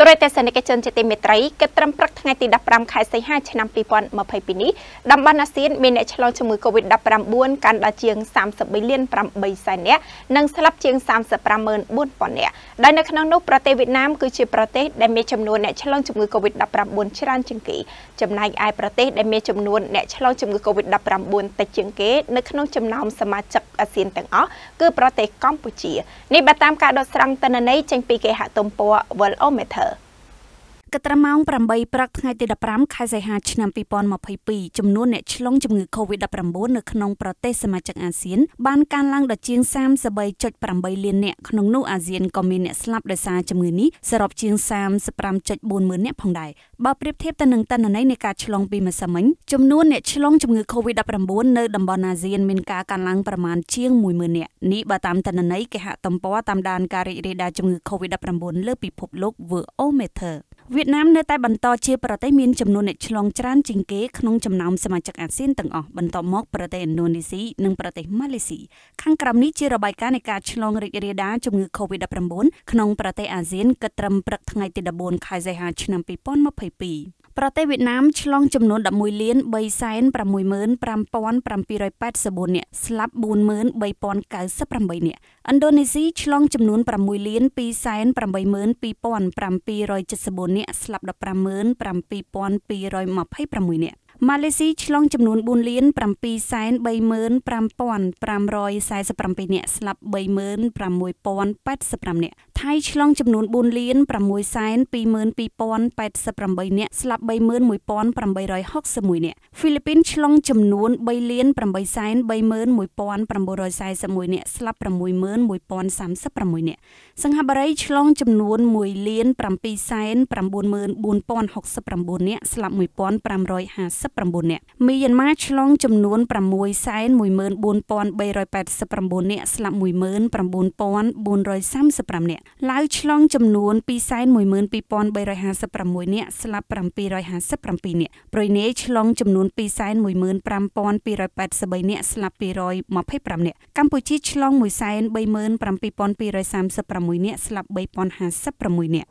ទូរិតទេសនិកជនជាទីមេត្រីគិតត្រឹមព្រឹកថ្ងៃទី15ខែសីហាឆ្នាំ2022នេះតំបន់អាស៊ានមានអ្នកឆ្លងជំងឺ Covid-19 កាន់ដល់ជាង33លាន8សែននាក់និងស្លាប់ជាង354000នាក់ដែលនៅក្នុងនោះប្រទេសវៀតណាមគឺជាប្រទេសដែលមានចំនួនអ្នកឆ្លងជំងឺ Covid-19 ច្រើនជាងគេចំណែកឯប្រទេសដែលមានចំនួនអ្នកឆ្លងជំងឺ Covid-19 តិចជាងគេនៅក្នុងចំណោមសមាជិកអាស៊ានទាំងអស់គឺប្រទេសកម្ពុជានេះបើតាមការដកស្រង់តនន័យចេញពីគេហទំព័រ Worldometer គិតត្រឹមម៉ោង8ព្រឹកថ្ងៃទី15ខែសីហាឆ្នាំ2022ចំនួនអ្នកឆ្លងជំងឺ Covid-19 នៅក្នុងប្រទេសសមាជិកអាស៊ាន បានកើនឡើងដល់ជាង33.8លាននាក់ក្នុងនោះអាស៊ានក៏មានអ្នកស្លាប់ដោយសារជំងឺនេះសរុបជាង35.4ម៉ឺននាក់ផងដែរបើប្រៀបធៀបទៅនឹងតន្ន័យនៃការឆ្លងពីម្សិលមិញចំនួនអ្នកឆ្លងជំងឺ Covid-19 នៅតំបន់អាស៊ានមានការកើនឡើងប្រមាណជាង10000នាក់នេះបើតាមតន្ន័យគេហទំព័រតាមដានការរីករាលដាលជំងឺ Covid-19 លើពិភពលោក WHO Meter វៀតណាមនៅតែបន្តជាប្រទេសមានចំនួនអ្នកឆ្លងច្រើនជាងគេក្នុងចំណោមសមាជិកអាស៊ានទាំងអស់បន្ទាប់មកប្រទេសឥណ្ឌូនេស៊ីនិងប្រទេសម៉ាឡេស៊ីខាងក្រោមនេះជារបាយការណ៍នៃការឆ្លងរីករាលដាលជំងឺ Covid-19 ក្នុងប្រទេសអាស៊ានគិតត្រឹមព្រឹកថ្ងៃទី14ខែសីហាឆ្នាំ2022ប្រទេសវៀតណាមឆ្លងចំនួន11លាន365,784នាក់ស្លាប់43,098នាក់ឥណ្ឌូនេស៊ីឆ្លងចំនួន6លាន282,774នាក់ស្លាប់15,7226នាក់ម៉ាឡេស៊ីឆ្លងចំនួន4លាន735,547នាក់ស្លាប់36,085នាក់ថៃឆ្លងចំនួន4លាន622,088នាក់ស្លាប់31,861នាក់ហ្វីលីពីនឆ្លងចំនួន3លាន831,941នាក់ស្លាប់61,036នាក់សិង្ហបុរីឆ្លងចំនួន1លាន794,069នាក់ស្លាប់1,550 79នាក់មីយ៉ាន់ម៉ាឆ្លងចំនួន614,389នាក់ស្លាប់19,435នាក់ឡាវឆ្លងចំនួន212,356នាក់ស្លាប់757នាក់ប្រ៊ុយណេឆ្លង ចំនួន215,283នាក់ស្លាប់225នាក់កម្ពុជាឆ្លង137,236នាក់ស្លាប់3,056នាក់